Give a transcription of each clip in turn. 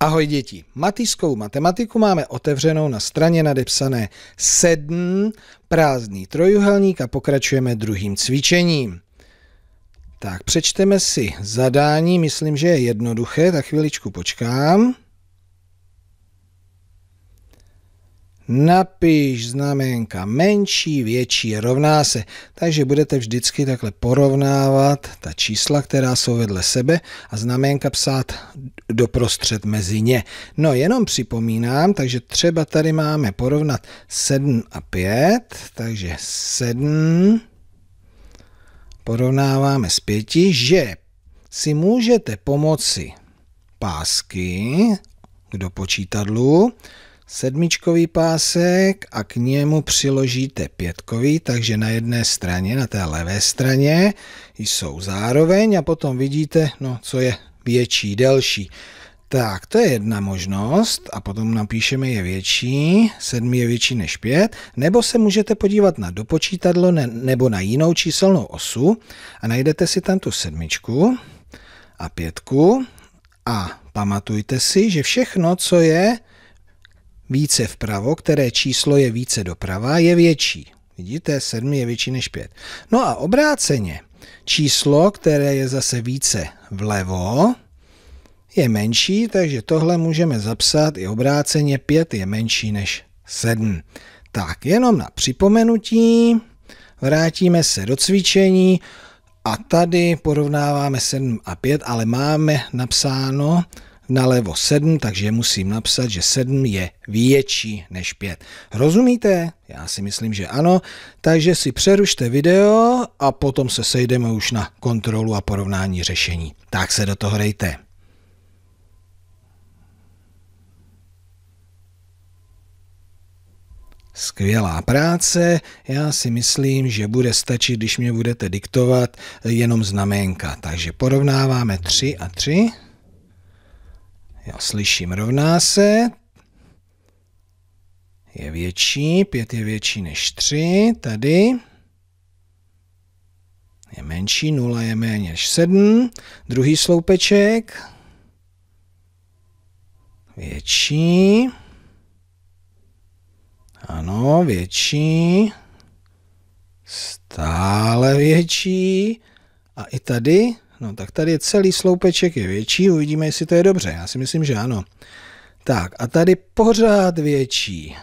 Ahoj děti, matýskou matematiku máme otevřenou na straně nadepsané 7, prázdný trojuhelník a pokračujeme druhým cvičením. Tak přečteme si zadání, myslím, že je jednoduché, tak chviličku počkám. napiš znaménka menší, větší rovná se. Takže budete vždycky takhle porovnávat ta čísla, která jsou vedle sebe a znaménka psát doprostřed mezi ně. No jenom připomínám, takže třeba tady máme porovnat 7 a 5, takže 7 porovnáváme s 5, že si můžete pomoci pásky do počítadlu sedmičkový pásek a k němu přiložíte pětkový, takže na jedné straně, na té levé straně jsou zároveň a potom vidíte, no co je větší, delší. Tak, to je jedna možnost a potom napíšeme je větší, Sedm je větší než pět. nebo se můžete podívat na dopočítadlo ne, nebo na jinou číselnou osu a najdete si tam tu sedmičku a pětku a pamatujte si, že všechno, co je více vpravo, které číslo je více doprava, je větší. Vidíte, 7 je větší než 5. No a obráceně, číslo, které je zase více vlevo, je menší, takže tohle můžeme zapsat i obráceně 5 je menší než 7. Tak, jenom na připomenutí, vrátíme se do cvičení a tady porovnáváme 7 a 5, ale máme napsáno nalevo 7, takže musím napsat, že 7 je větší než 5. Rozumíte? Já si myslím, že ano. Takže si přerušte video a potom se sejdeme už na kontrolu a porovnání řešení. Tak se do toho hrejte. Skvělá práce, já si myslím, že bude stačit, když mě budete diktovat jenom znaménka. Takže porovnáváme 3 a 3. Já slyším, rovná se, je větší, 5 je větší než 3, tady je menší, 0 je méně než 7, druhý sloupeček, větší, ano, větší, stále větší a i tady No tak tady je celý sloupeček je větší, uvidíme, jestli to je dobře. Já si myslím, že ano. Tak a tady pořád větší.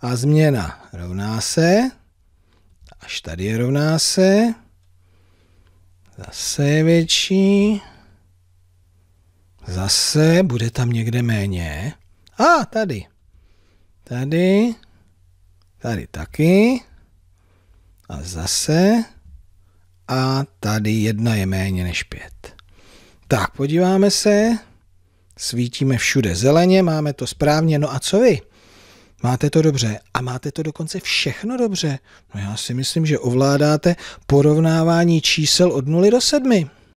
A změna rovná se. Až tady je rovná se. Zase je větší. Zase bude tam někde méně. A tady. Tady. Tady taky. A zase a tady jedna je méně než pět. Tak, podíváme se. Svítíme všude zeleně, máme to správně. No a co vy? Máte to dobře a máte to dokonce všechno dobře. No já si myslím, že ovládáte porovnávání čísel od 0 do 7.